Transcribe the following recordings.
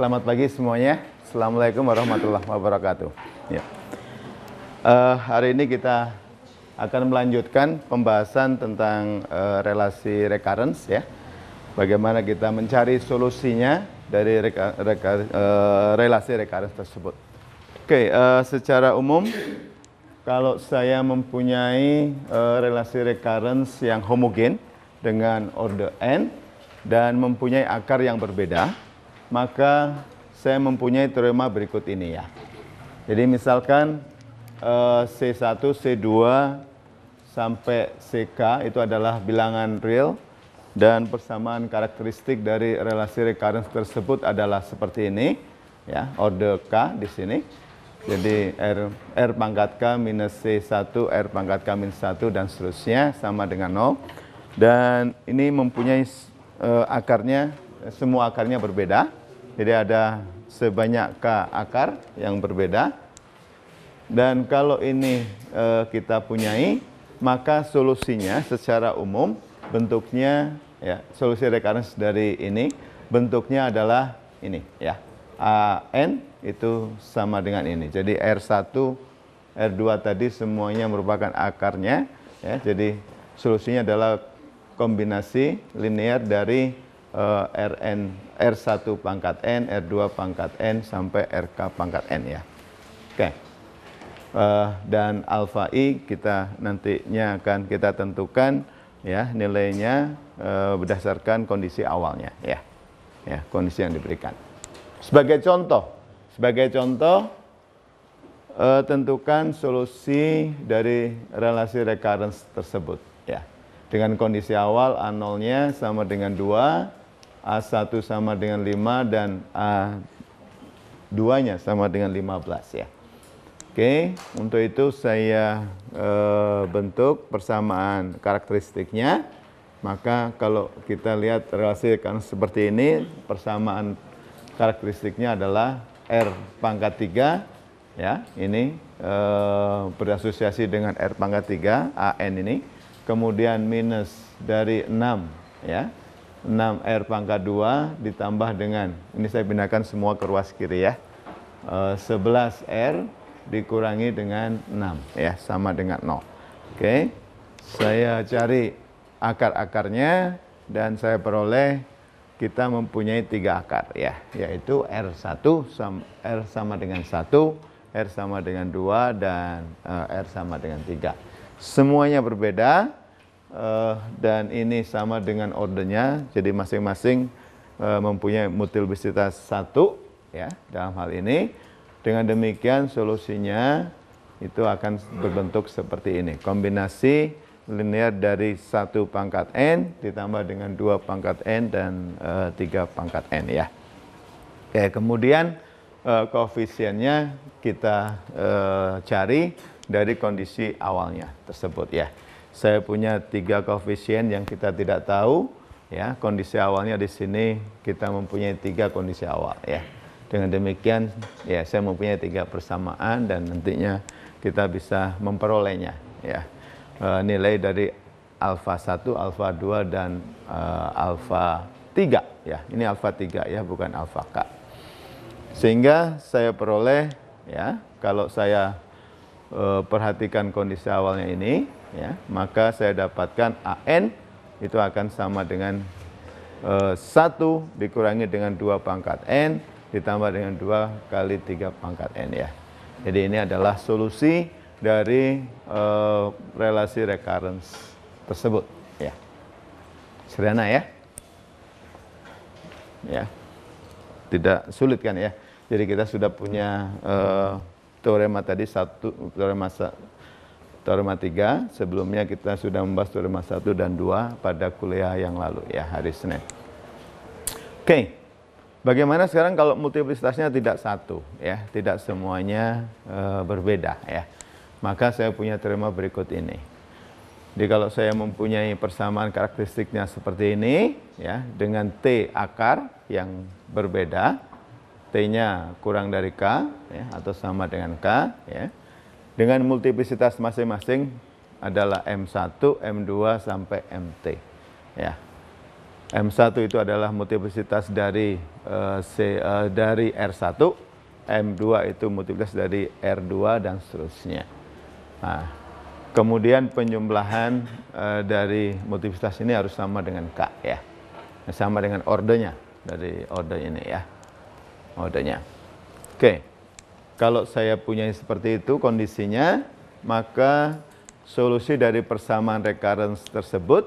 selamat pagi semuanya. Assalamualaikum warahmatullahi wabarakatuh. Ya. Uh, hari ini kita akan melanjutkan pembahasan tentang uh, relasi recurrence ya. Bagaimana kita mencari solusinya dari reka, reka, uh, relasi recurrence tersebut. Oke, okay, uh, secara umum kalau saya mempunyai uh, relasi recurrence yang homogen dengan order n dan mempunyai akar yang berbeda, maka saya mempunyai teorema berikut ini ya. Jadi misalkan C1, eh, C2 sampai CK itu adalah bilangan real dan persamaan karakteristik dari relasi recurrence tersebut adalah seperti ini ya, Orde K di sini. Jadi R, R pangkat K minus C1, R pangkat K minus 1 dan seterusnya sama dengan 0. Dan ini mempunyai uh, akarnya, semua akarnya berbeda jadi ada sebanyak K akar yang berbeda. Dan kalau ini e, kita punyai, maka solusinya secara umum bentuknya ya solusi rekarnas dari ini bentuknya adalah ini ya. A, N itu sama dengan ini. Jadi R1 R2 tadi semuanya merupakan akarnya ya. Jadi solusinya adalah kombinasi linear dari e, Rn R1 pangkat N, R2 pangkat N, sampai RK pangkat N ya. Oke. Uh, dan alfa I kita nantinya akan kita tentukan ya nilainya uh, berdasarkan kondisi awalnya ya. Ya, kondisi yang diberikan. Sebagai contoh, sebagai contoh uh, tentukan solusi dari relasi recurrence tersebut ya. Dengan kondisi awal A0-nya sama dengan 2, A1 sama dengan 5 dan A2-nya sama dengan 15 ya. Oke, untuk itu saya e, bentuk persamaan karakteristiknya. Maka kalau kita lihat relasi kan seperti ini, persamaan karakteristiknya adalah R pangkat 3 ya, ini e, berasosiasi dengan R pangkat 3 AN ini. Kemudian minus dari 6 ya, 6 R pangkat 2 ditambah dengan, ini saya pindahkan semua ke ruas kiri ya, 11 eh, R dikurangi dengan 6 ya, sama dengan 0. Oke, saya cari akar-akarnya dan saya peroleh kita mempunyai tiga akar ya, yaitu R1 R sama dengan 1, R sama dengan 2, dan eh, R sama dengan 3. Semuanya berbeda, uh, dan ini sama dengan ordernya. Jadi masing-masing uh, mempunyai multiplicitas satu ya dalam hal ini. Dengan demikian solusinya itu akan berbentuk seperti ini. Kombinasi linear dari satu pangkat n ditambah dengan dua pangkat n dan eh, tiga pangkat n ya. Oke, kemudian uh, koefisiennya kita uh, cari dari kondisi awalnya tersebut ya saya punya tiga koefisien yang kita tidak tahu ya kondisi awalnya di sini kita mempunyai tiga kondisi awal ya dengan demikian ya saya mempunyai tiga persamaan dan nantinya kita bisa memperolehnya ya e, nilai dari alfa 1, alfa 2 dan e, alfa 3 ya ini alfa 3 ya bukan alfa k sehingga saya peroleh ya kalau saya e, perhatikan kondisi awalnya ini ya, maka saya dapatkan AN itu akan sama dengan eh, satu 1 dikurangi dengan dua pangkat N ditambah dengan dua kali tiga pangkat N ya. Jadi ini adalah solusi dari e, relasi recurrence tersebut ya. Sederhana ya. Ya. Tidak sulit kan ya. Jadi kita sudah punya e, teorema tadi satu teorema Taruma 3. Sebelumnya kita sudah membahas Taruma 1 dan 2 pada kuliah yang lalu ya hari Senin. Oke. Okay. Bagaimana sekarang kalau multiplisitasnya tidak satu ya, tidak semuanya e, berbeda ya. Maka saya punya terima berikut ini. Jadi kalau saya mempunyai persamaan karakteristiknya seperti ini ya dengan T akar yang berbeda, T-nya kurang dari K ya, atau sama dengan K ya dengan multiplisitas masing-masing adalah M1, M2 sampai MT. Ya. M1 itu adalah multiplisitas dari uh, C, uh, dari R1, M2 itu multiplisitas dari R2 dan seterusnya. Nah, kemudian penjumlahan uh, eh, dari multiplisitas ini harus sama dengan K ya. Sama dengan ordernya dari order ini ya. Ordernya. Oke. Okay. Kalau saya punya seperti itu kondisinya, maka solusi dari persamaan recurrence tersebut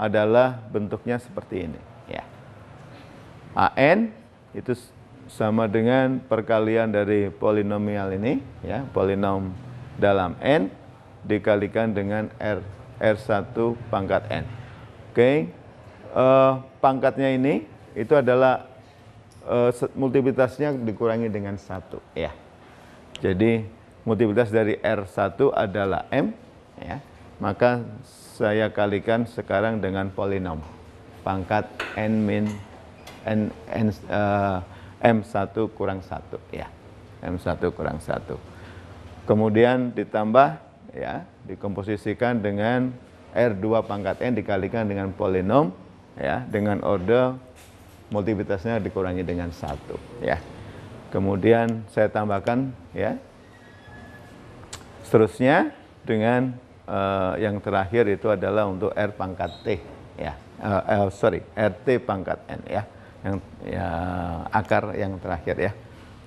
adalah bentuknya seperti ini. Ya. AN itu sama dengan perkalian dari polinomial ini, ya, polinom dalam N dikalikan dengan R, R1 pangkat N. Oke, okay. uh, eh, pangkatnya ini itu adalah uh, multiplitasnya dikurangi dengan satu, ya. Jadi multiplitas dari R1 adalah M, ya. maka saya kalikan sekarang dengan polinom pangkat N min N, N uh, eh, M1 kurang 1 ya. M1 kurang 1. Kemudian ditambah ya, dikomposisikan dengan R2 pangkat N dikalikan dengan polinom ya, dengan order multiplitasnya dikurangi dengan 1 ya. Kemudian saya tambahkan ya. Seterusnya dengan uh, yang terakhir itu adalah untuk R pangkat T ya. Uh, uh, sorry, RT pangkat N ya. Yang ya, akar yang terakhir ya.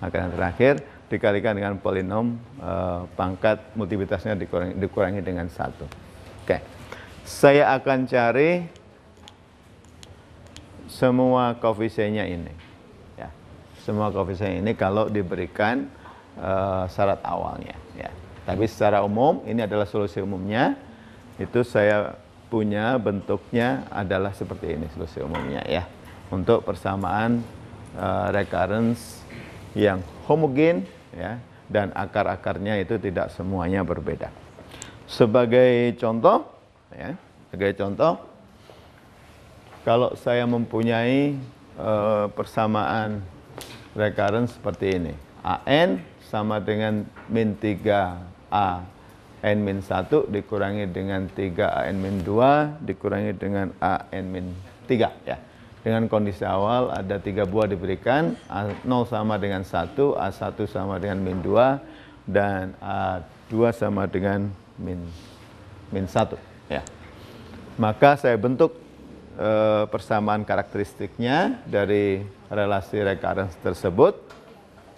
Akar yang terakhir dikalikan dengan polinom uh, pangkat multiplitasnya dikurangi, dikurangi dengan satu. Oke. Saya akan cari semua koefisiennya ini semua coffee ini kalau diberikan uh, syarat awalnya ya. Tapi secara umum ini adalah solusi umumnya. Itu saya punya bentuknya adalah seperti ini solusi umumnya ya. Untuk persamaan uh, recurrence yang homogen ya dan akar-akarnya itu tidak semuanya berbeda. Sebagai contoh ya, sebagai contoh kalau saya mempunyai uh, persamaan recurrence seperti ini. AN sama dengan min 3A n min 1 dikurangi dengan 3 A N min 2 dikurangi dengan A N min 3 ya. Dengan kondisi awal ada tiga buah diberikan A0 sama dengan 1, A1 sama dengan min 2 dan A2 sama dengan min min 1 ya. Maka saya bentuk Eh, persamaan karakteristiknya dari relasi recurrence tersebut,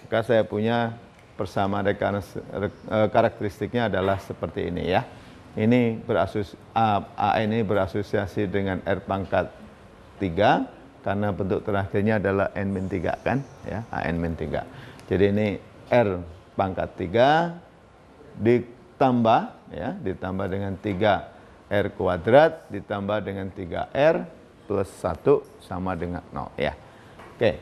maka saya punya persamaan recurrence, eh, karakteristiknya adalah seperti ini ya. Ini berasus A, A ini berasosiasi dengan R pangkat 3 karena bentuk terakhirnya adalah N-3 kan ya, n AN-3. Jadi ini R pangkat 3 ditambah ya, ditambah dengan 3 R kuadrat ditambah dengan 3R plus 1 sama dengan 0 ya. Oke,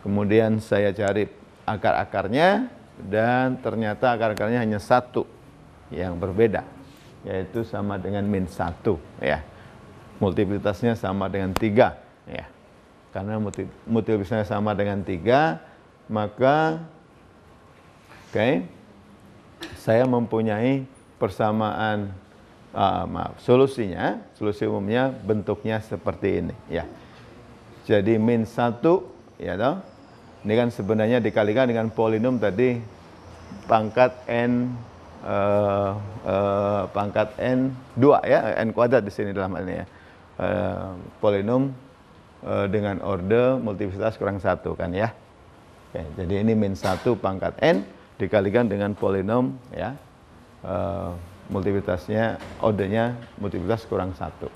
kemudian saya cari akar-akarnya dan ternyata akar-akarnya hanya satu yang berbeda yaitu sama dengan min 1 ya. Multiplitasnya sama dengan 3 ya. Karena multiplitasnya sama dengan 3 maka oke okay, saya mempunyai persamaan uh, maaf, solusinya, solusi umumnya bentuknya seperti ini ya. Jadi min satu, ya toh. Ini kan sebenarnya dikalikan dengan polinom tadi pangkat n uh, uh, pangkat n dua ya, n kuadrat di sini dalam hal ini ya. Uh, eh, polinom uh, dengan orde multiplicitas kurang satu kan ya. Oke, jadi ini min satu pangkat n dikalikan dengan polinom ya. Uh, multiplitasnya odenya multiplitas kurang satu.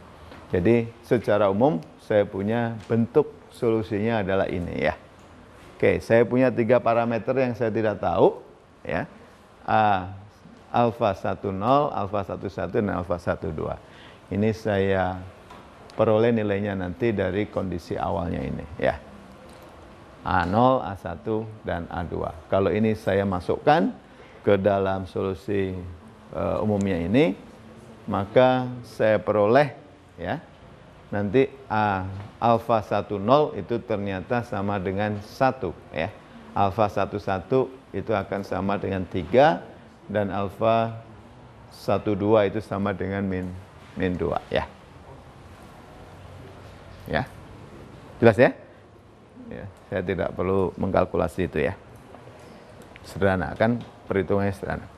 Jadi secara umum saya punya bentuk solusinya adalah ini ya. Oke, saya punya tiga parameter yang saya tidak tahu ya. A, alfa 10, alfa 11 dan alfa 12. Ini saya peroleh nilainya nanti dari kondisi awalnya ini ya. A0, A1 dan A2. Kalau ini saya masukkan ke dalam solusi uh, umumnya ini maka saya peroleh ya nanti A alfa 10 itu ternyata sama dengan 1 ya. Alfa 11 itu akan sama dengan 3 dan alfa 12 itu sama dengan min min 2 ya. Ya. Jelas ya? Ya, saya tidak perlu mengkalkulasi itu ya. Sederhana kan perhitungannya sederhana.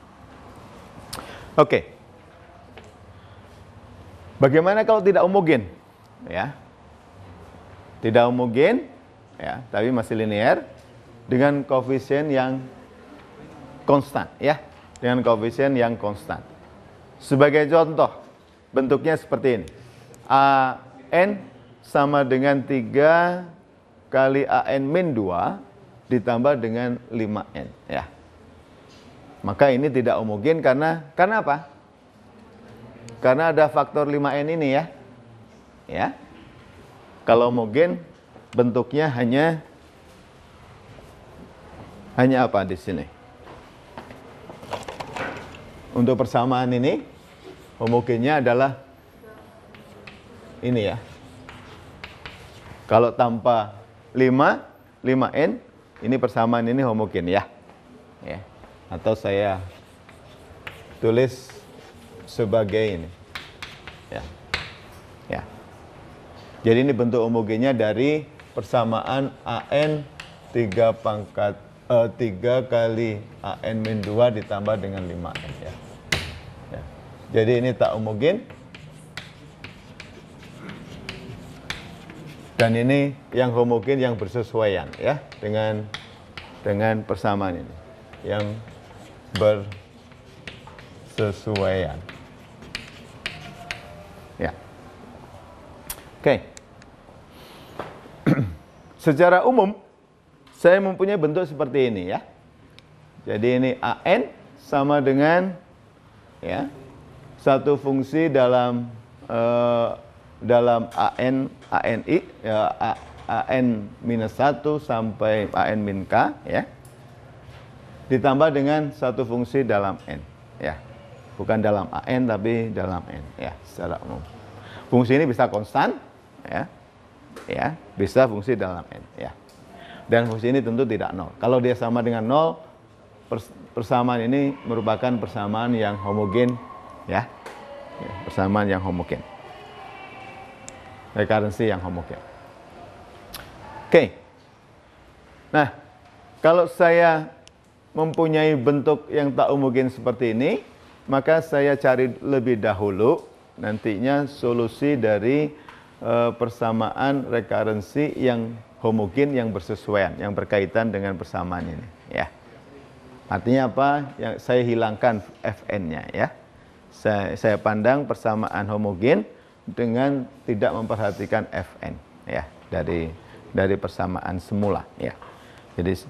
Oke. Bagaimana kalau tidak homogen? Ya. Tidak homogen, ya, tapi masih linear dengan koefisien yang konstan, ya. Dengan koefisien yang konstan. Sebagai contoh, bentuknya seperti ini. an sama dengan 3 kali AN min 2 ditambah dengan 5N, ya. Maka ini tidak homogen karena karena apa? Karena ada faktor 5N ini ya. Ya. Kalau homogen bentuknya hanya hanya apa di sini? Untuk persamaan ini homogennya adalah ini ya. Kalau tanpa 5, 5N, ini persamaan ini homogen ya. Ya atau saya tulis sebagai ini. Ya. Ya. Jadi ini bentuk homogennya dari persamaan AN 3 pangkat eh, 3 kali AN min 2 ditambah dengan 5 ya. ya. Jadi ini tak homogen. Dan ini yang homogen yang bersesuaian ya dengan dengan persamaan ini. Yang bersesuaian. Ya. Oke. Okay. Secara umum saya mempunyai bentuk seperti ini ya. Jadi ini AN sama dengan ya satu fungsi dalam uh, dalam AN ANI ya, AN minus 1 sampai AN min K ya ditambah dengan satu fungsi dalam n ya bukan dalam an tapi dalam n ya secara umum fungsi ini bisa konstan ya ya bisa fungsi dalam n ya dan fungsi ini tentu tidak nol kalau dia sama dengan nol persamaan ini merupakan persamaan yang homogen ya, ya persamaan yang homogen rekurensi yang homogen oke okay. nah kalau saya mempunyai bentuk yang tak mungkin seperti ini, maka saya cari lebih dahulu nantinya solusi dari eh, persamaan rekurensi yang homogen yang bersesuaian yang berkaitan dengan persamaan ini ya artinya apa yang saya hilangkan fn-nya ya saya, saya pandang persamaan homogen dengan tidak memperhatikan fn ya dari dari persamaan semula ya jadi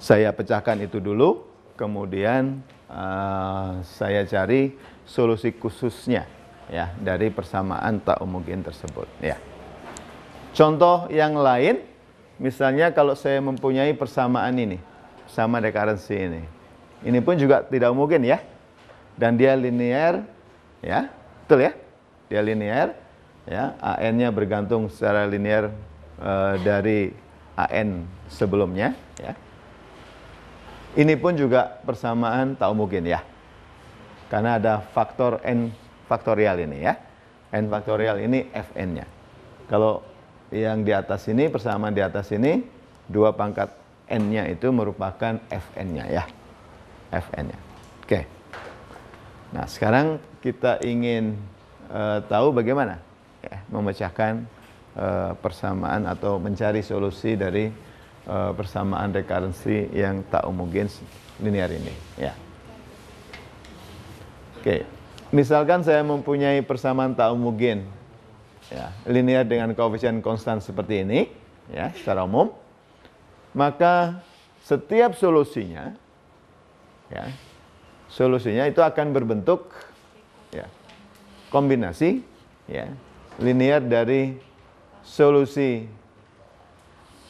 saya pecahkan itu dulu, kemudian uh, saya cari solusi khususnya ya dari persamaan tak mungkin tersebut ya. Contoh yang lain misalnya kalau saya mempunyai persamaan ini sama dekaransi ini. Ini pun juga tidak mungkin ya. Dan dia linear ya. Betul ya? Dia linear ya. AN-nya bergantung secara linear uh, dari AN sebelumnya ya. Ini pun juga persamaan tahu mungkin ya. Karena ada faktor n faktorial ini ya. n faktorial ini fn-nya. Kalau yang di atas ini persamaan di atas ini dua pangkat n-nya itu merupakan fn-nya ya. fn-nya. Oke. Nah, sekarang kita ingin uh, tahu bagaimana ya, memecahkan uh, persamaan atau mencari solusi dari uh, eh, persamaan rekurensi yang tak homogen linear ini. Ya. Oke, misalkan saya mempunyai persamaan tak homogen ya, linear dengan koefisien konstan seperti ini, ya, secara umum, maka setiap solusinya, ya, solusinya itu akan berbentuk ya, kombinasi ya, linear dari solusi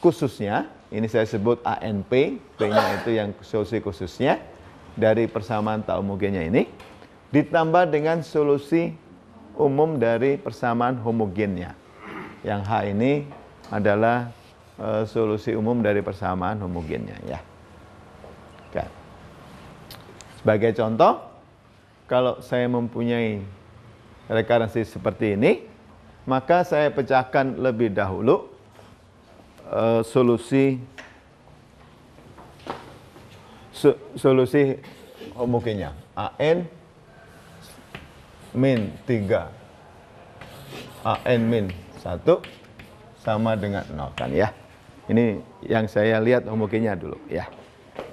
khususnya ini saya sebut ANP, P-nya itu yang solusi khususnya dari persamaan tak homogennya ini ditambah dengan solusi umum dari persamaan homogennya. Yang H ini adalah e, solusi umum dari persamaan homogennya ya. Oke. Kan? Sebagai contoh, kalau saya mempunyai rekaransi seperti ini, maka saya pecahkan lebih dahulu Eh, solusi so, solusi homogennya oh, AN min 3 AN min 1 sama dengan 0 kan ya ini yang saya lihat homogennya dulu ya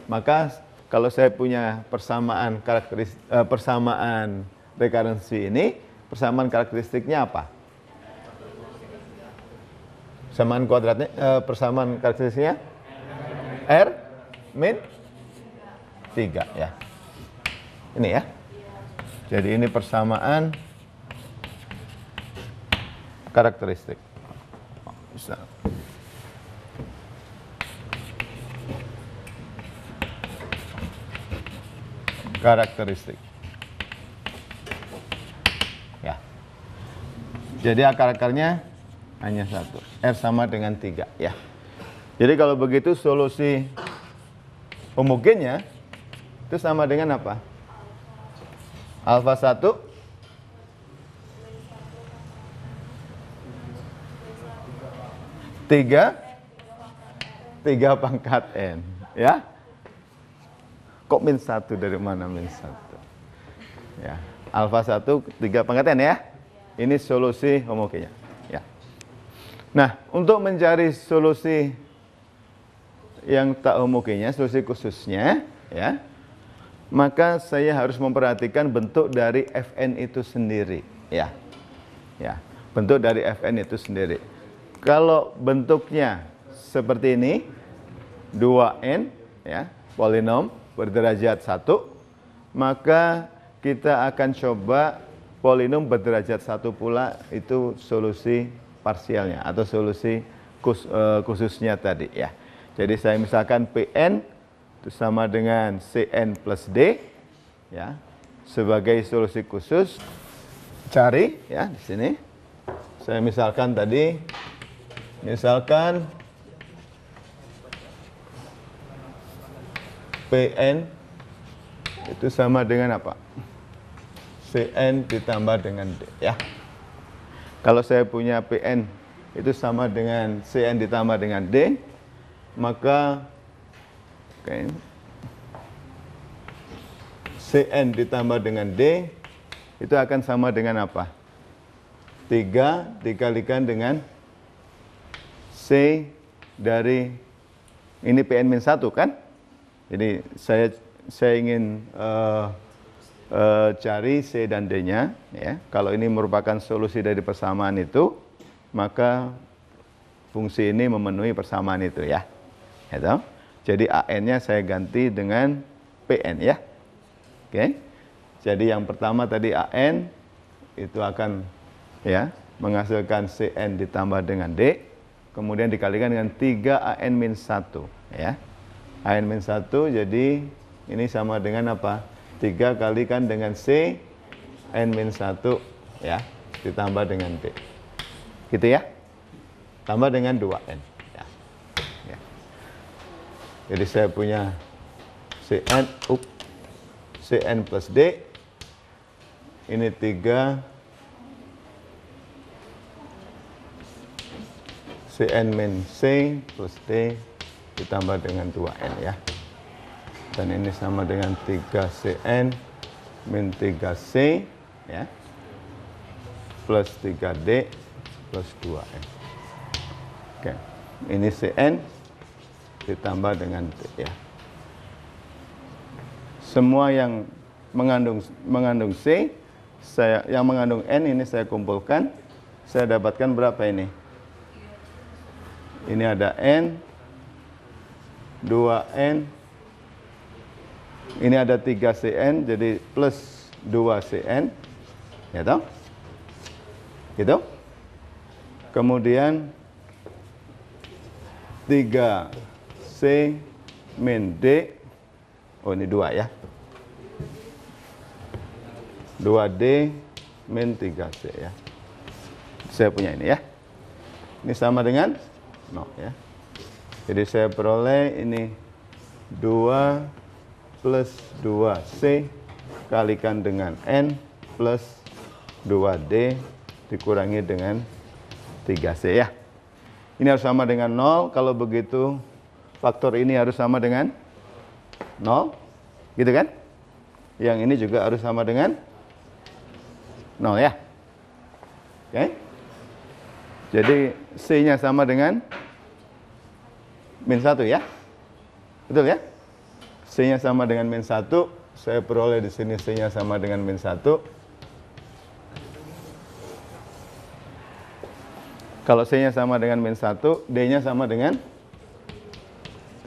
maka kalau saya punya persamaan karakteristik eh, persamaan rekarensi ini persamaan karakteristiknya apa Persamaan kuadratnya eh, persamaan karakteristiknya R min 3 ya. Ini ya. Jadi ini persamaan karakteristik. Bisa. Karakteristik. Ya. Jadi akar-akarnya hanya satu. R sama dengan tiga Ya. Jadi kalau begitu solusi homogennya itu sama dengan apa? Alfa satu tiga 3 pangkat N. Ya. Kok min satu dari mana min satu Ya. Alfa satu tiga pangkat N ya. Ini solusi homogennya. Nah, untuk mencari solusi yang tak homogennya, solusi khususnya, ya, maka saya harus memperhatikan bentuk dari FN itu sendiri, ya, ya, bentuk dari FN itu sendiri. Kalau bentuknya seperti ini, 2n, ya, polinom berderajat satu, maka kita akan coba polinom berderajat satu pula itu solusi parsialnya atau solusi khus, uh, eh, khususnya tadi ya. Jadi saya misalkan PN itu sama dengan CN plus D ya sebagai solusi khusus cari ya di sini. Saya misalkan tadi misalkan PN itu sama dengan apa? CN ditambah dengan D ya. Kalau saya punya PN itu sama dengan CN ditambah dengan D, maka okay, CN ditambah dengan D itu akan sama dengan apa? 3 dikalikan dengan C dari ini PN-1 kan? Jadi saya saya ingin uh, Eh, cari C dan D-nya. Ya. Kalau ini merupakan solusi dari persamaan itu, maka fungsi ini memenuhi persamaan itu ya. Gitu? Jadi AN-nya saya ganti dengan PN ya. Oke. Jadi yang pertama tadi AN itu akan ya menghasilkan CN ditambah dengan D. Kemudian dikalikan dengan 3 AN-1 ya. AN-1 jadi ini sama dengan apa? 3 kali kan dengan C, N min 1, ya, ditambah dengan B. Gitu ya? Tambah dengan 2N. Ya. Ya. Jadi saya punya CN, up, CN plus D, ini 3, CN min C plus D ditambah dengan 2N ya dan ini sama dengan 3Cn min 3C ya plus 3D plus 2N. Oke, ini Cn ditambah dengan D ya. Semua yang mengandung mengandung C saya yang mengandung N ini saya kumpulkan saya dapatkan berapa ini? Ini ada N 2N ini ada 3 cn jadi plus 2 cn. Ya toh? Gitu. Kemudian 3 C min D. Oh ini 2 ya. 2D min 3C ya. Saya punya ini ya. Ini sama dengan 0 ya. Jadi saya peroleh ini 2 plus 2C kalikan dengan N plus 2D dikurangi dengan 3C ya. Ini harus sama dengan 0, kalau begitu faktor ini harus sama dengan 0, gitu kan? Yang ini juga harus sama dengan 0 ya. Oke. Okay? Jadi C-nya sama dengan min 1 ya. Betul ya? C-nya sama dengan min 1, saya peroleh di sini C-nya sama dengan min 1. Kalau C-nya sama dengan min 1, D-nya sama dengan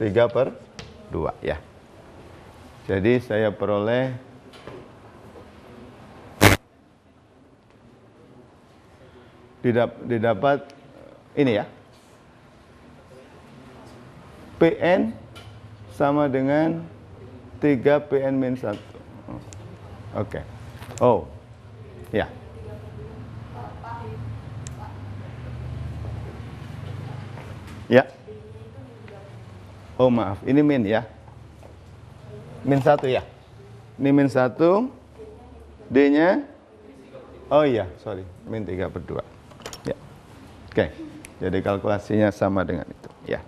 3 per 2 ya. Jadi saya peroleh didap, didapat ini ya. PN sama dengan 3 Pn min 1. Oke. Okay. Oh. Ya. Yeah. Ya. Oh maaf, ini min ya. Min satu ya. Ini min satu. D-nya. Oh iya, sorry. Min tiga per dua. Ya. Oke. Okay. Jadi kalkulasinya sama dengan itu. Ya.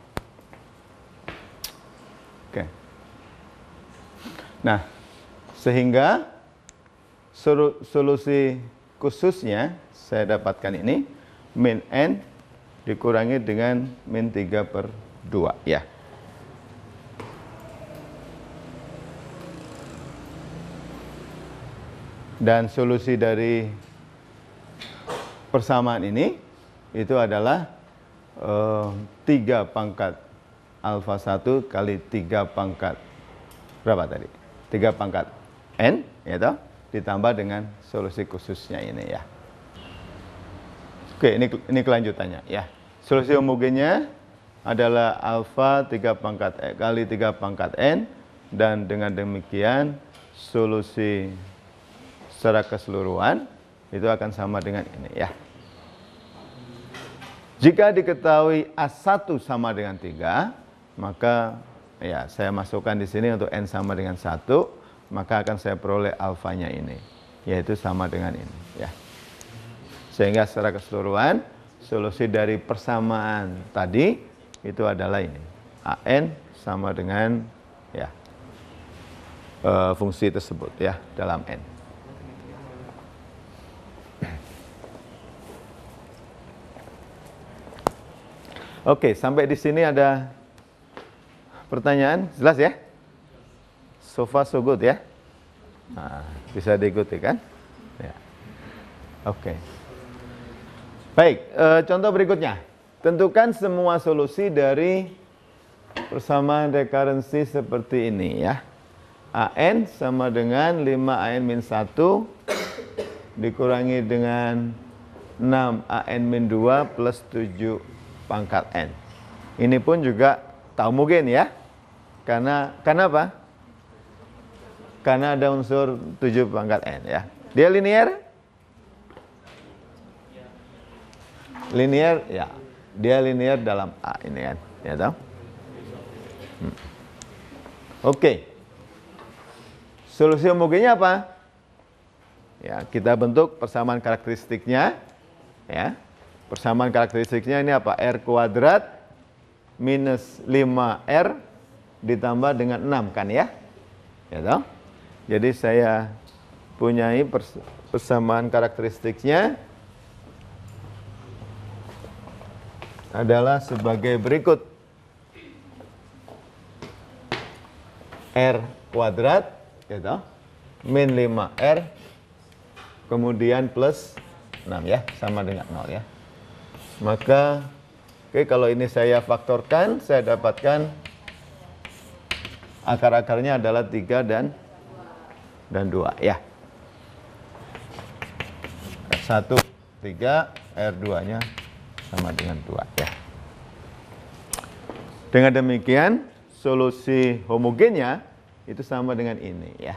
Nah, sehingga solusi khususnya saya dapatkan ini min n dikurangi dengan min 3 per 2 ya. Dan solusi dari persamaan ini itu adalah eh, 3 pangkat alfa 1 kali 3 pangkat berapa tadi? tiga pangkat n ya toh ditambah dengan solusi khususnya ini ya oke ini ini kelanjutannya ya solusi homogennya adalah alfa 3 pangkat e kali 3 pangkat n dan dengan demikian solusi secara keseluruhan itu akan sama dengan ini ya. Jika diketahui A1 sama dengan 3, maka ya saya masukkan di sini untuk n sama dengan satu maka akan saya peroleh alfanya ini yaitu sama dengan ini ya sehingga secara keseluruhan solusi dari persamaan tadi itu adalah ini an sama dengan ya e, fungsi tersebut ya dalam n Oke, sampai di sini ada Pertanyaan jelas ya? So far so good ya? Nah, bisa diikuti kan? Ya. Oke. Okay. Baik, e, contoh berikutnya. Tentukan semua solusi dari persamaan rekurensi seperti ini ya. AN sama dengan 5AN min 1 dikurangi dengan 6AN min 2 plus 7 pangkat N. Ini pun juga tahu mungkin ya. Karena karena apa? Karena ada unsur 7 pangkat n ya. Dia linear? Linear ya. Dia linear dalam A ini kan. Ya tahu? Hmm. Oke. Okay. Solusi homogennya apa? Ya, kita bentuk persamaan karakteristiknya ya. Persamaan karakteristiknya ini apa? R kuadrat minus 5R ditambah dengan 6 kan ya. Ya toh? Jadi saya punyai persamaan karakteristiknya adalah sebagai berikut. R kuadrat ya toh? min 5R kemudian plus 6 ya, sama dengan 0 ya. Maka oke kalau ini saya faktorkan, saya dapatkan akar-akarnya adalah tiga dan dan dua ya R1 tiga r 2 nya sama dengan dua ya dengan demikian solusi homogennya itu sama dengan ini ya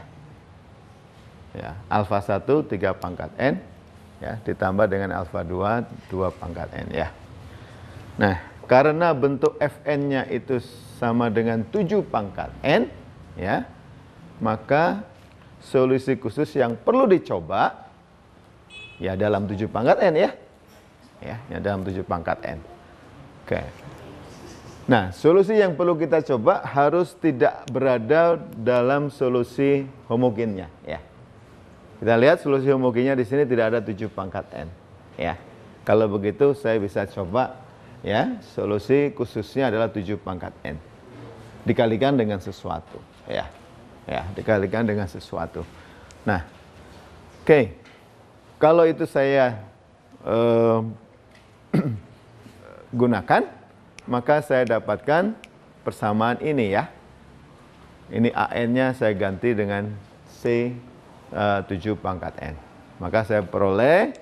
ya alfa 1 3 pangkat n ya ditambah dengan alfa 2 2 pangkat n ya nah karena bentuk Fn-nya itu sama dengan 7 pangkat N, ya, maka solusi khusus yang perlu dicoba, ya dalam 7 pangkat N ya, ya, ya dalam 7 pangkat N. Oke. Nah, solusi yang perlu kita coba harus tidak berada dalam solusi homogennya, ya. Kita lihat solusi homogennya di sini tidak ada 7 pangkat N, ya. Kalau begitu saya bisa coba ya solusi khususnya adalah tujuh pangkat n dikalikan dengan sesuatu ya ya dikalikan dengan sesuatu nah oke okay. kalau itu saya um, gunakan maka saya dapatkan persamaan ini ya ini an nya saya ganti dengan c eh, tujuh pangkat n maka saya peroleh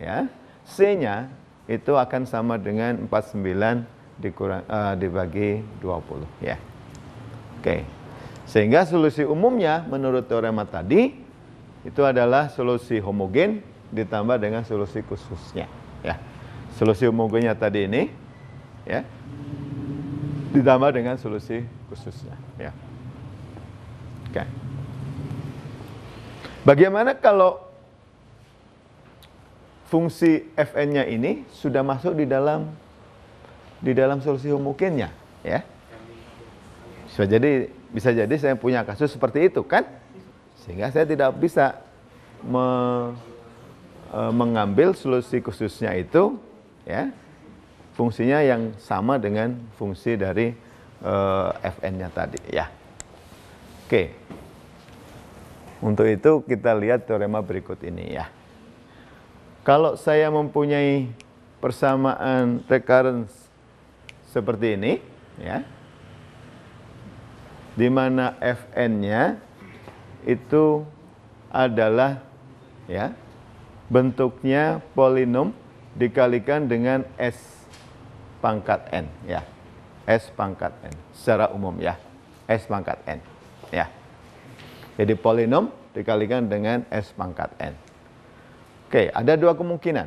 ya c nya itu akan sama dengan 49 dikurang, uh, dibagi 20 ya. Oke. Okay. Sehingga solusi umumnya menurut teorema tadi itu adalah solusi homogen ditambah dengan solusi khususnya ya. Solusi homogennya tadi ini ya ditambah dengan solusi khususnya ya. Oke. Okay. Bagaimana kalau fungsi fn-nya ini sudah masuk di dalam di dalam solusi homogennya, ya. Bisa jadi bisa jadi saya punya kasus seperti itu kan? Sehingga saya tidak bisa me, e, mengambil solusi khususnya itu, ya. Fungsinya yang sama dengan fungsi dari e, fn-nya tadi, ya. Oke. Untuk itu kita lihat teorema berikut ini ya. Kalau saya mempunyai persamaan recurrence seperti ini, ya, di mana fn-nya itu adalah ya bentuknya polinom dikalikan dengan s pangkat n ya s pangkat n secara umum ya s pangkat n ya jadi polinom dikalikan dengan s pangkat n Oke, ada dua kemungkinan.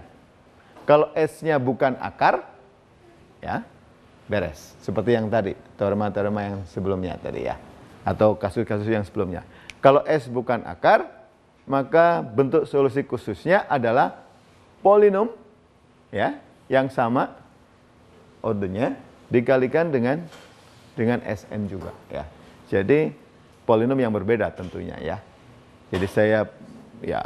Kalau S-nya bukan akar, ya beres. Seperti yang tadi, teorema-teorema yang sebelumnya tadi ya. Atau kasus-kasus yang sebelumnya. Kalau S bukan akar, maka bentuk solusi khususnya adalah polinom ya yang sama ordernya dikalikan dengan dengan SN juga ya. Jadi polinom yang berbeda tentunya ya. Jadi saya ya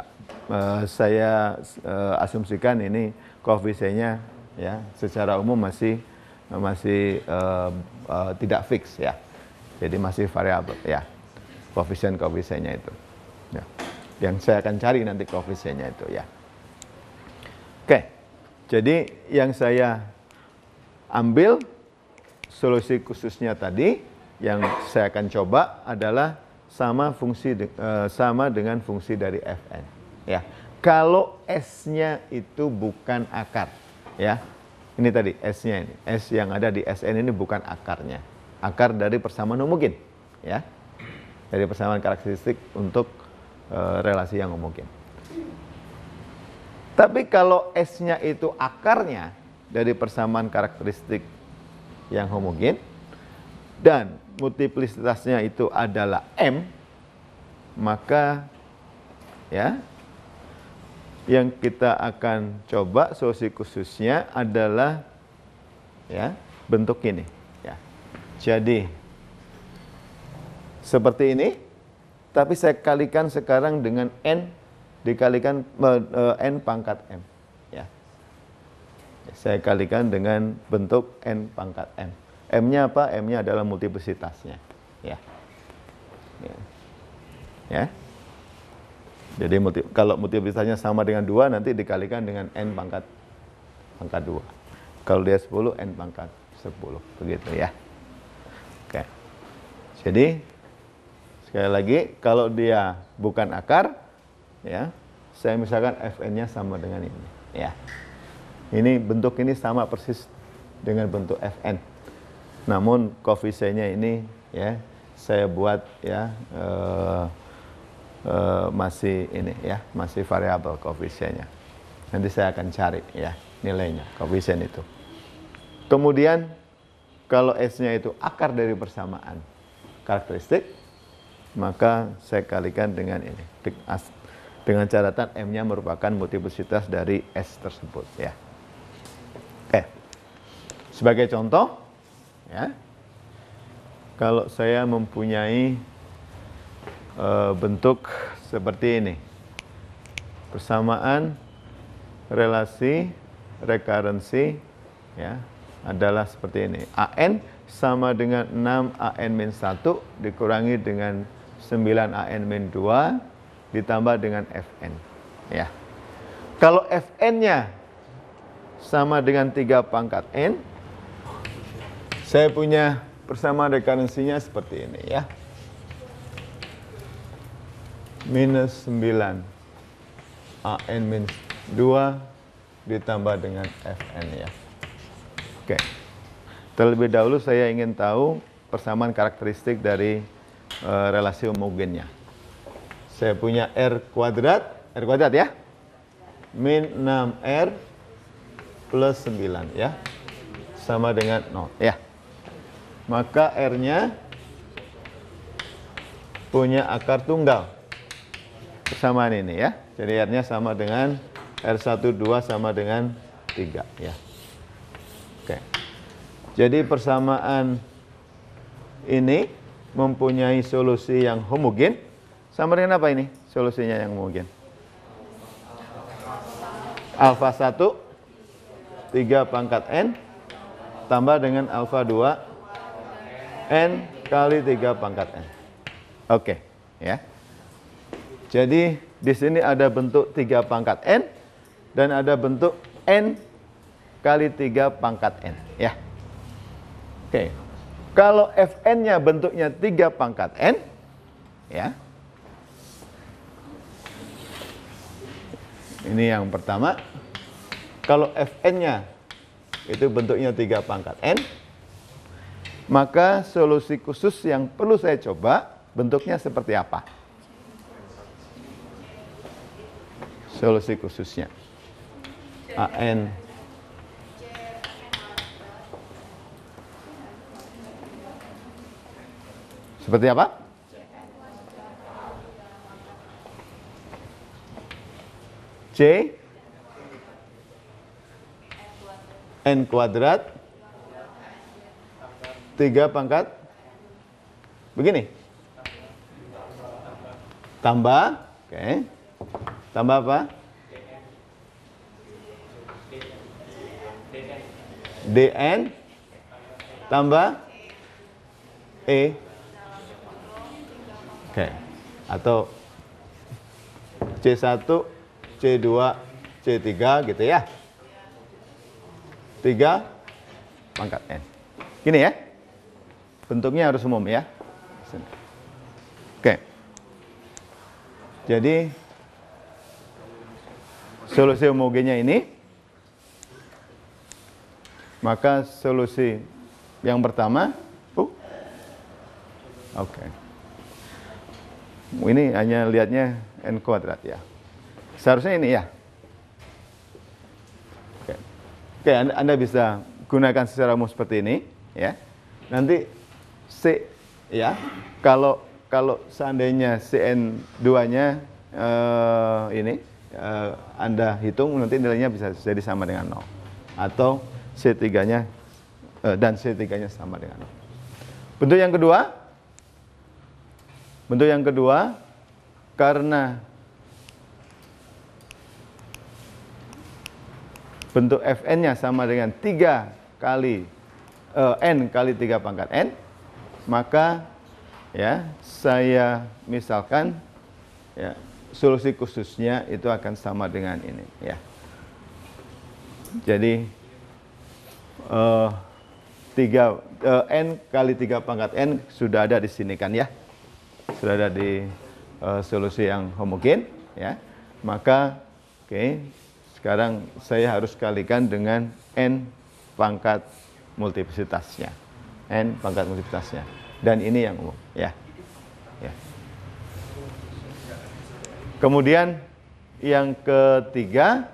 Eh, saya uh, asumsikan ini koefisiennya ya secara umum masih masih uh, uh, tidak fix ya. Jadi masih variabel ya. Koefisien koefisiennya itu. Ya. Yang saya akan cari nanti koefisiennya itu ya. Oke. Jadi yang saya ambil solusi khususnya tadi yang saya akan coba adalah sama fungsi de, sama dengan fungsi dari fn ya. Kalau S-nya itu bukan akar, ya. Ini tadi S-nya ini. S yang ada di SN ini bukan akarnya. Akar dari persamaan homogen, ya. Dari persamaan karakteristik untuk e, relasi yang homogen. Tapi kalau S-nya itu akarnya dari persamaan karakteristik yang homogen dan multiplicitasnya itu adalah M, maka ya yang kita akan coba solusi khususnya adalah ya bentuk ini ya. Jadi seperti ini tapi saya kalikan sekarang dengan n dikalikan uh, n pangkat m ya. Saya kalikan dengan bentuk n pangkat m. M-nya apa? M-nya adalah multiplisitasnya ya. Ya. ya. Jadi multi, kalau multiplikasinya sama dengan dua, nanti dikalikan dengan n pangkat pangkat 2. Kalau dia 10 n pangkat 10 begitu ya. Oke. Jadi sekali lagi kalau dia bukan akar ya, saya misalkan fn-nya sama dengan ini ya. Ini bentuk ini sama persis dengan bentuk fn. Namun koefisiennya ini ya saya buat ya eh, Eh, masih ini ya, masih variabel koefisiennya. Nanti saya akan cari ya nilainya, koefisien itu. Kemudian kalau S-nya itu akar dari persamaan karakteristik, maka saya kalikan dengan ini. Dengan catatan M-nya merupakan multiplicitas dari S tersebut ya. Oke. Sebagai contoh ya. Kalau saya mempunyai Eh, bentuk seperti ini. Persamaan relasi rekurensi ya adalah seperti ini. AN sama dengan 6 AN 1 dikurangi dengan 9 AN 2 ditambah dengan FN. Ya. Kalau FN-nya sama dengan 3 pangkat N, saya punya persamaan rekurensinya seperti ini ya minus 9 AN minus 2 ditambah dengan Fn ya. Oke. Terlebih dahulu saya ingin tahu persamaan karakteristik dari e, relasi homogennya. Saya punya R kuadrat, R kuadrat ya. Min 6R plus 9 ya. Sama dengan 0 ya. Maka R-nya punya akar tunggal persamaan ini ya. Jadi R-nya sama dengan R12 sama dengan 3 ya. Oke. Jadi persamaan ini mempunyai solusi yang homogen sama dengan apa ini? Solusinya yang homogen. Alfa 1 3 pangkat N tambah dengan alfa 2 N kali 3 pangkat N. Oke, ya. Jadi di sini ada bentuk 3 pangkat N dan ada bentuk N kali 3 pangkat N. Ya. Oke. Kalau Fn-nya bentuknya 3 pangkat N, ya. Ini yang pertama. Kalau Fn-nya itu bentuknya 3 pangkat N, maka solusi khusus yang perlu saya coba bentuknya seperti apa? Solusi khususnya. AN Seperti apa? C N kuadrat 3 pangkat begini tambah oke okay. Tambah apa? DN tambah E. Oke. Okay. Atau C1, C2, C3 gitu ya. 3 pangkat N. Gini ya. Bentuknya harus umum ya. Oke. Okay. Jadi solusi homogennya ini, maka solusi yang pertama, uh, oke. Okay. Ini hanya lihatnya n kuadrat ya. Seharusnya ini ya. Oke, okay. anda, anda bisa gunakan secara umum seperti ini ya. Nanti C ya, kalau kalau seandainya CN2-nya uh, eh, ini uh, Anda hitung nanti nilainya bisa jadi sama dengan 0 atau C3-nya uh, eh, dan C3-nya sama dengan 0. Bentuk yang kedua Bentuk yang kedua karena bentuk Fn-nya sama dengan 3 kali uh, n kali 3 pangkat n, maka ya saya misalkan ya solusi khususnya itu akan sama dengan ini ya. Jadi uh, tiga uh, n kali tiga pangkat n sudah ada di sini kan ya, sudah ada di uh, solusi yang homogen ya. Maka oke okay, sekarang saya harus kalikan dengan n pangkat multiplicitasnya, n pangkat multiplicitasnya. Dan ini yang umum ya. Kemudian yang ketiga,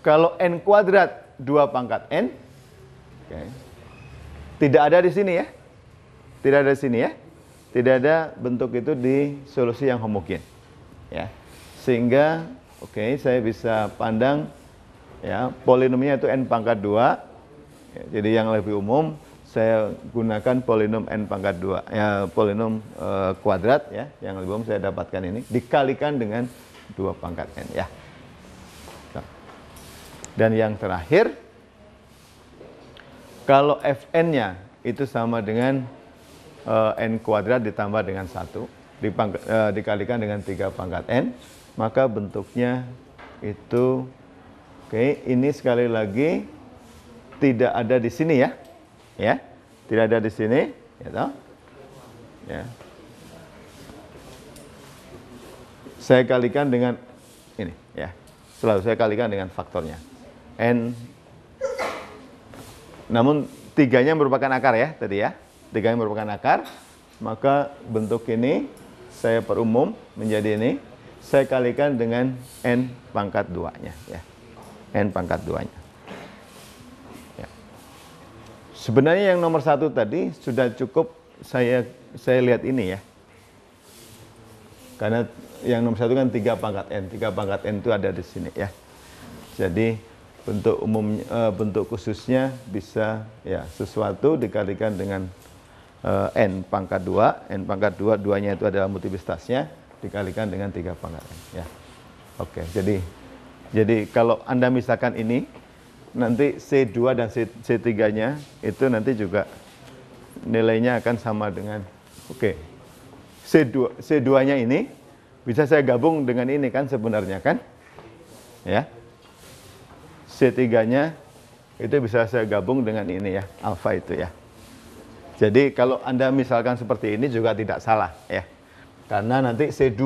kalau n kuadrat dua pangkat n, okay. tidak ada di sini ya. Tidak ada di sini ya. Tidak ada bentuk itu di solusi yang homogen. Ya. Sehingga, oke, okay, saya bisa pandang ya polinomnya itu n pangkat dua, ya, jadi yang lebih umum saya gunakan polinom n pangkat 2 ya polinom uh, kuadrat ya yang belum saya dapatkan ini dikalikan dengan 2 pangkat n ya. Nah. Dan yang terakhir kalau fn-nya itu sama dengan uh, n kuadrat ditambah dengan 1 eh, dikalikan dengan 3 pangkat n maka bentuknya itu oke okay, ini sekali lagi tidak ada di sini ya ya tidak ada di sini ya toh ya saya kalikan dengan ini ya selalu saya kalikan dengan faktornya n namun tiganya merupakan akar ya tadi ya tiganya merupakan akar maka bentuk ini saya perumum menjadi ini saya kalikan dengan n pangkat 2 nya ya n pangkat 2 nya Sebenarnya yang nomor satu tadi sudah cukup saya saya lihat ini ya. Karena yang nomor satu kan tiga pangkat n, tiga pangkat n itu ada di sini ya. Jadi bentuk umum eh, bentuk khususnya bisa ya sesuatu dikalikan dengan eh, n pangkat dua n pangkat dua duanya itu adalah multiplicitasnya dikalikan dengan tiga pangkat n ya. Oke, jadi jadi kalau Anda misalkan ini nanti C2 dan C3-nya itu nanti juga nilainya akan sama dengan oke. Okay. C2 C2-nya ini bisa saya gabung dengan ini kan sebenarnya kan? Ya. C3-nya itu bisa saya gabung dengan ini ya, alfa itu ya. Jadi kalau Anda misalkan seperti ini juga tidak salah ya. Karena nanti C2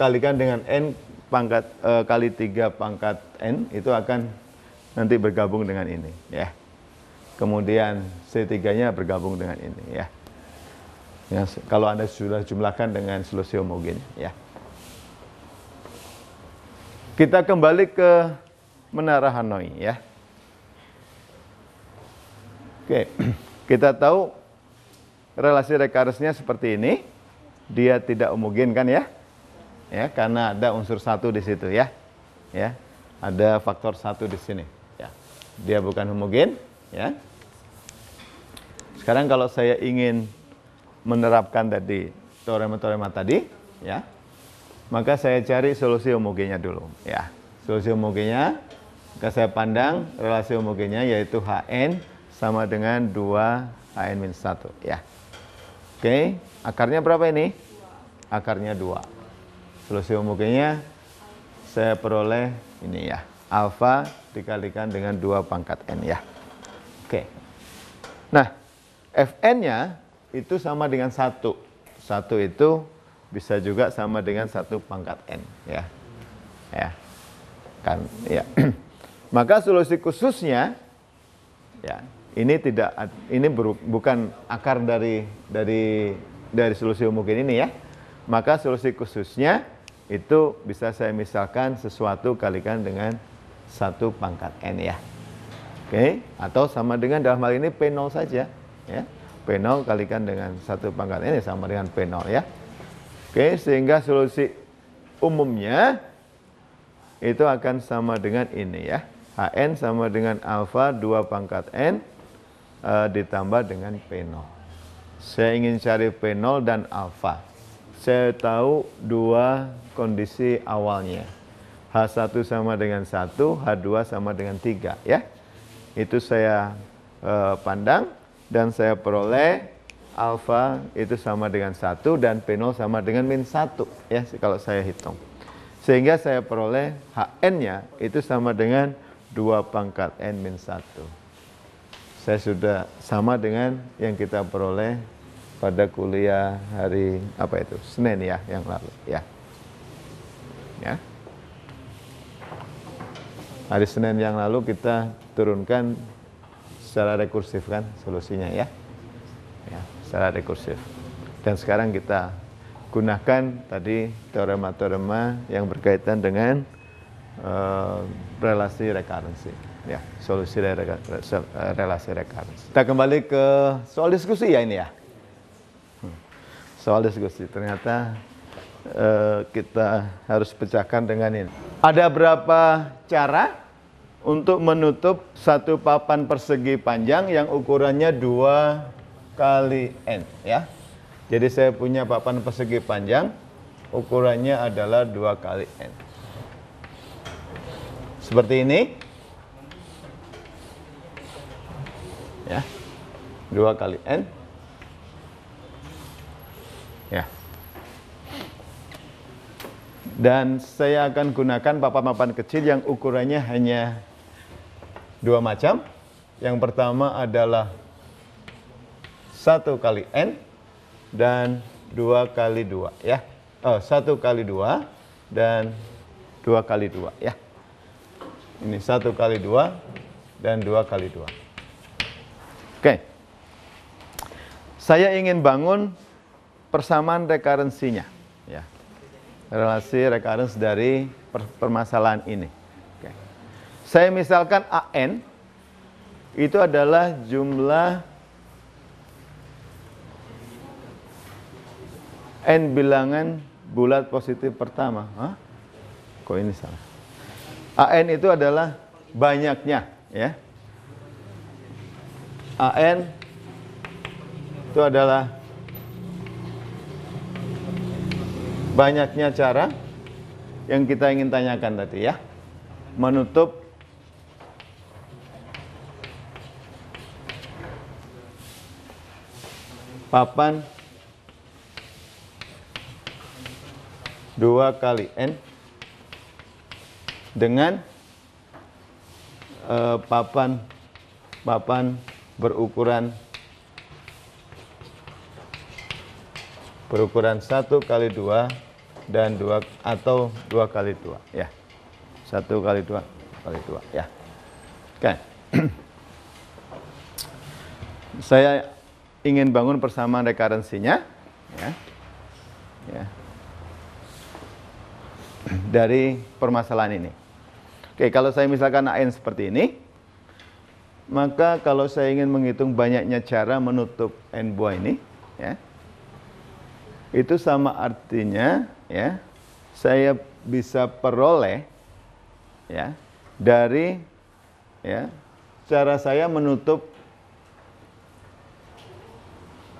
kalikan dengan N pangkat e, kali 3 pangkat N itu akan nanti bergabung dengan ini ya. Kemudian C3-nya bergabung dengan ini ya. ya kalau Anda sudah jumlahkan dengan solusi homogen ya. Kita kembali ke Menara Hanoi ya. Oke, kita tahu relasi rekarsnya seperti ini. Dia tidak homogen kan ya? Ya, karena ada unsur satu di situ ya. Ya, ada faktor satu di sini dia bukan homogen ya sekarang kalau saya ingin menerapkan tadi teorema-teorema tadi ya maka saya cari solusi homogennya dulu ya solusi homogennya maka saya pandang relasi homogennya yaitu HN sama dengan 2 HN minus 1 ya oke akarnya berapa ini akarnya 2 solusi homogennya saya peroleh ini ya alfa dikalikan dengan dua pangkat N ya. Oke. Nah, Fn-nya itu sama dengan satu satu itu bisa juga sama dengan satu pangkat N ya. Ya. Kan ya. Maka solusi khususnya ya, ini tidak ini bukan akar dari dari dari solusi mungkin ini ya. Maka solusi khususnya itu bisa saya misalkan sesuatu kalikan dengan satu pangkat N ya. Oke, okay? atau sama dengan dalam hal ini P0 saja ya. P0 kalikan dengan satu pangkat N ya sama dengan P0 ya. Oke, okay? sehingga solusi umumnya itu akan sama dengan ini ya. HN sama dengan alfa 2 pangkat N e, ditambah dengan P0. Saya ingin cari P0 dan alfa. Saya tahu dua kondisi awalnya. H1 sama dengan 1, H2 sama dengan 3 ya. Itu saya uh, pandang dan saya peroleh alfa itu sama dengan 1 dan P0 sama dengan min 1 ya kalau saya hitung. Sehingga saya peroleh HN-nya itu sama dengan 2 pangkat N min 1. Saya sudah sama dengan yang kita peroleh pada kuliah hari apa itu Senin ya yang lalu ya ya Hari Senin yang lalu kita turunkan secara rekursif kan solusinya ya. Ya, secara rekursif. Dan sekarang kita gunakan tadi teorema-teorema yang berkaitan dengan uh, relasi rekursi ya solusi dari re re relasi rekursi. kita kembali ke soal diskusi ya ini ya hmm. soal diskusi ternyata uh, kita harus pecahkan dengan ini ada berapa cara untuk menutup satu papan persegi panjang yang ukurannya 2 kali N ya. Jadi saya punya papan persegi panjang ukurannya adalah 2 kali N. Seperti ini. Ya. 2 kali N. Ya. Dan saya akan gunakan papan-papan kecil yang ukurannya hanya dua macam. Yang pertama adalah satu kali n dan dua kali dua ya. Oh, satu kali dua dan dua kali dua ya. Ini satu kali dua dan dua kali dua. Oke. Saya ingin bangun persamaan rekarensinya ya. Relasi rekarens dari permasalahan ini. Saya misalkan AN itu adalah jumlah N bilangan bulat positif pertama. Hah? Kok ini salah? AN itu adalah banyaknya, ya. AN itu adalah banyaknya cara yang kita ingin tanyakan tadi ya. Menutup papan dua kali n dengan eh, papan papan berukuran berukuran satu kali dua dan dua atau dua kali dua ya satu kali dua kali dua ya kan saya ingin bangun persamaan rekarensinya ya, ya, dari permasalahan ini. Oke, kalau saya misalkan AN seperti ini, maka kalau saya ingin menghitung banyaknya cara menutup N buah ini, ya, itu sama artinya ya saya bisa peroleh ya dari ya cara saya menutup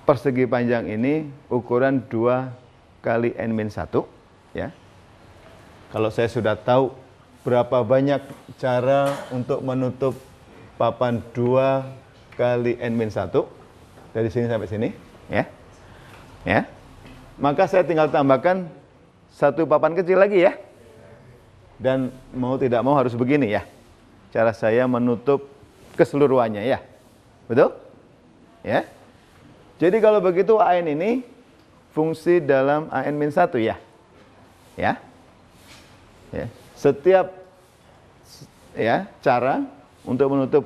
persegi panjang ini ukuran 2 kali n-1 ya. Kalau saya sudah tahu berapa banyak cara untuk menutup papan 2 kali n-1 dari sini sampai sini ya. Ya. Maka saya tinggal tambahkan satu papan kecil lagi ya. Dan mau tidak mau harus begini ya. Cara saya menutup keseluruhannya ya. Betul? Ya. Jadi kalau begitu AN ini fungsi dalam AN min 1 ya. Ya. Ya. Setiap ya cara untuk menutup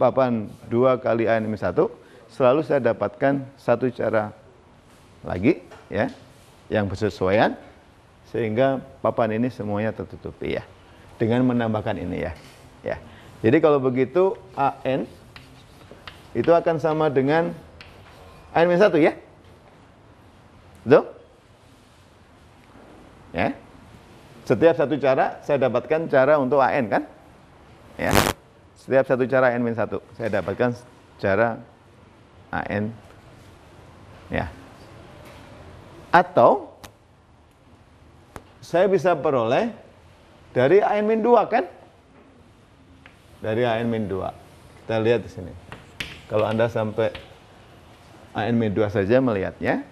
papan 2 kali AN min 1 selalu saya dapatkan satu cara lagi ya yang bersesuaian sehingga papan ini semuanya tertutupi ya dengan menambahkan ini ya. Ya. Jadi kalau begitu AN itu akan sama dengan N minus satu ya. Betul? Ya. Setiap satu cara saya dapatkan cara untuk AN kan? Ya. Setiap satu cara AN minus satu, saya dapatkan cara AN ya. Atau saya bisa peroleh dari AN minus dua kan? Dari AN minus dua, Kita lihat di sini. Kalau Anda sampai AN 2 saja melihatnya.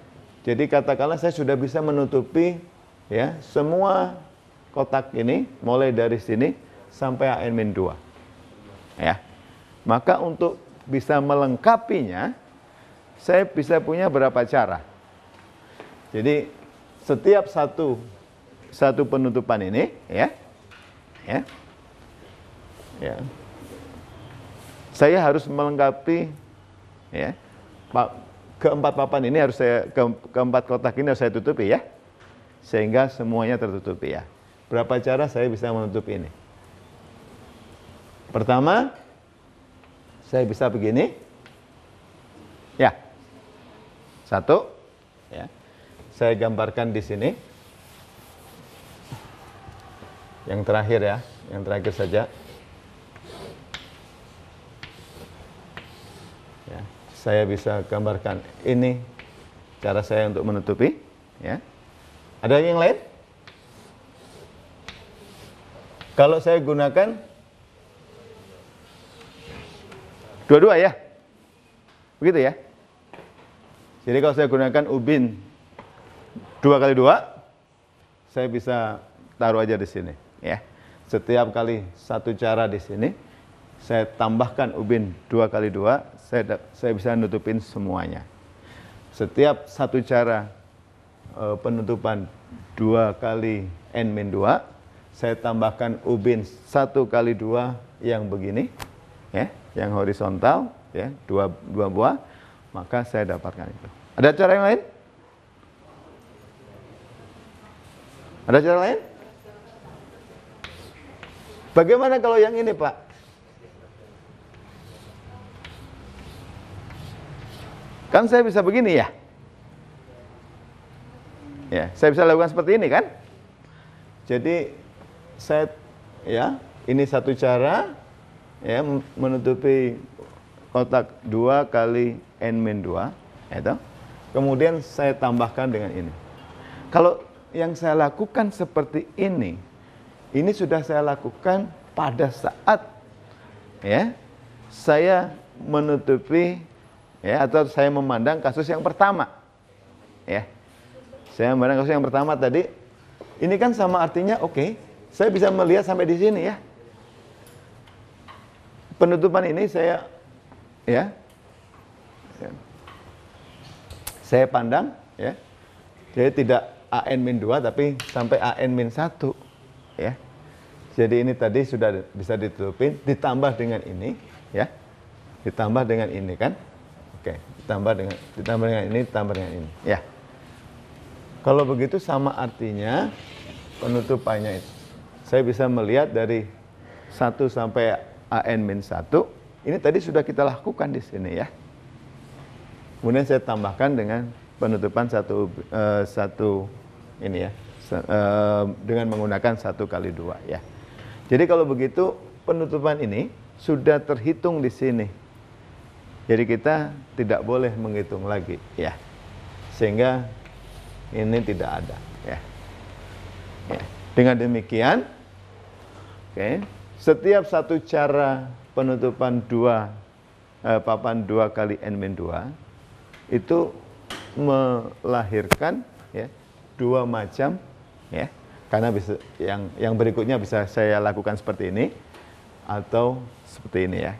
Jadi katakanlah saya sudah bisa menutupi ya semua kotak ini mulai dari sini sampai AN 2. Ya. Maka untuk bisa melengkapinya saya bisa punya berapa cara. Jadi setiap satu satu penutupan ini ya ya ya saya harus melengkapi ya Pak, keempat papan ini harus saya ke, keempat kotak ini harus saya tutupi ya sehingga semuanya tertutupi ya berapa cara saya bisa menutup ini pertama saya bisa begini ya satu ya saya gambarkan di sini yang terakhir ya yang terakhir saja saya bisa gambarkan ini cara saya untuk menutupi ya. Ada yang lain? Kalau saya gunakan dua-dua ya. Begitu ya. Jadi kalau saya gunakan ubin dua kali dua, saya bisa taruh aja di sini ya. Setiap kali satu cara di sini, saya tambahkan ubin dua kali dua, saya, saya bisa nutupin semuanya. Setiap satu cara e, penutupan dua kali n min dua, saya tambahkan ubin satu kali dua yang begini, ya, yang horizontal, ya, dua dua buah, maka saya dapatkan itu. Ada cara yang lain? Ada cara lain? Bagaimana kalau yang ini, Pak? Kan saya bisa begini ya. Ya, saya bisa lakukan seperti ini kan? Jadi saya ya, ini satu cara ya menutupi kotak 2 kali n min 2 itu. Ya Kemudian saya tambahkan dengan ini. Kalau yang saya lakukan seperti ini, ini sudah saya lakukan pada saat ya saya menutupi ya atau saya memandang kasus yang pertama ya saya memandang kasus yang pertama tadi ini kan sama artinya oke okay, saya bisa melihat sampai di sini ya penutupan ini saya ya, saya pandang ya jadi tidak an min dua tapi sampai an min satu ya jadi ini tadi sudah bisa ditutupin ditambah dengan ini ya ditambah dengan ini kan Oke, ditambah dengan ditambah dengan ini, ditambah dengan ini. Ya. Kalau begitu sama artinya penutupannya itu. Saya bisa melihat dari 1 sampai AN-1. Ini tadi sudah kita lakukan di sini ya. Kemudian saya tambahkan dengan penutupan satu uh, satu ini ya. Eh, dengan menggunakan satu kali dua ya. Jadi kalau begitu penutupan ini sudah terhitung di sini jadi kita tidak boleh menghitung lagi, ya. Sehingga ini tidak ada, ya. ya. Dengan demikian, oke, okay, setiap satu cara penutupan dua eh, papan dua kali n min dua itu melahirkan ya dua macam ya karena bisa yang yang berikutnya bisa saya lakukan seperti ini atau seperti ini ya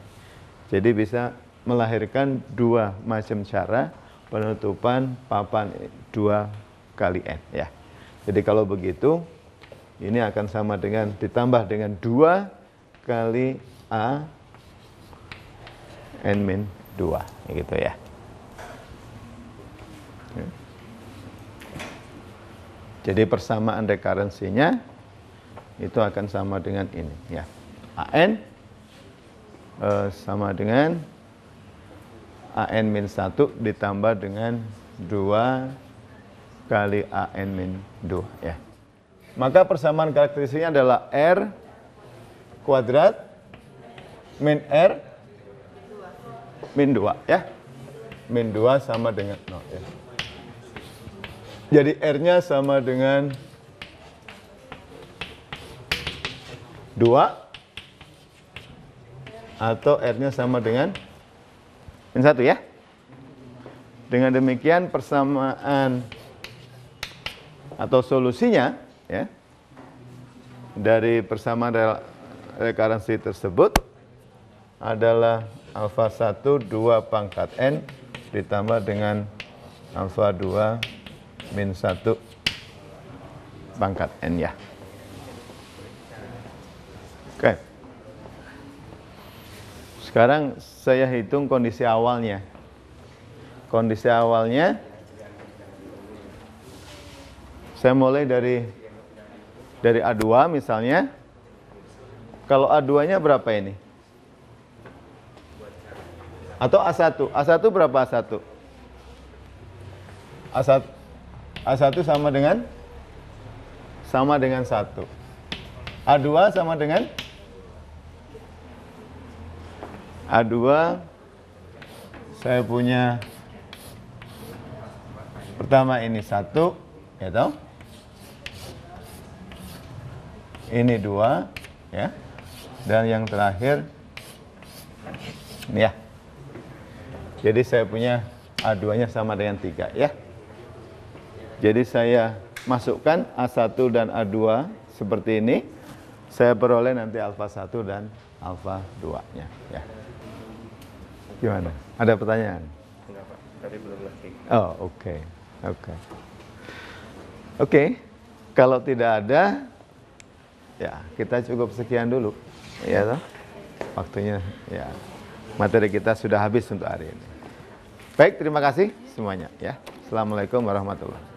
jadi bisa melahirkan dua macam cara penutupan papan dua kali N ya. Jadi kalau begitu ini akan sama dengan ditambah dengan dua kali A N min 2 gitu ya. Jadi persamaan rekarensinya itu akan sama dengan ini ya. AN e, eh, sama dengan AN min 1 ditambah dengan 2 kali AN min 2 ya. Maka persamaan karakteristiknya adalah R kuadrat min R min 2 ya. Min 2 sama dengan 0 ya. Jadi R-nya sama dengan 2 atau R-nya sama dengan N satu ya. Dengan demikian persamaan atau solusinya ya dari persamaan rel rekaransi tersebut adalah alfa 1 2 pangkat n ditambah dengan alfa 2 min 1 pangkat n ya. Sekarang saya hitung kondisi awalnya. Kondisi awalnya saya mulai dari dari A2 misalnya. Kalau A2-nya berapa ini? Atau A1? A1 berapa A1? A1 A1 sama dengan sama dengan 1. A2 sama dengan A2 saya punya pertama ini satu, ya tahu? Ini dua, ya. Dan yang terakhir ini ya. Jadi saya punya A2-nya sama dengan tiga, ya. Jadi saya masukkan A1 dan A2 seperti ini. Saya peroleh nanti alfa 1 dan alfa 2-nya, ya. Gimana? Ada pertanyaan? Enggak, Pak. Tadi belum lagi. Oh, oke. Okay. Oke. Okay. Oke. Okay. Kalau tidak ada, ya kita cukup sekian dulu. Ya, toh? Waktunya, ya. Materi kita sudah habis untuk hari ini. Baik, terima kasih semuanya. Ya, Assalamualaikum warahmatullahi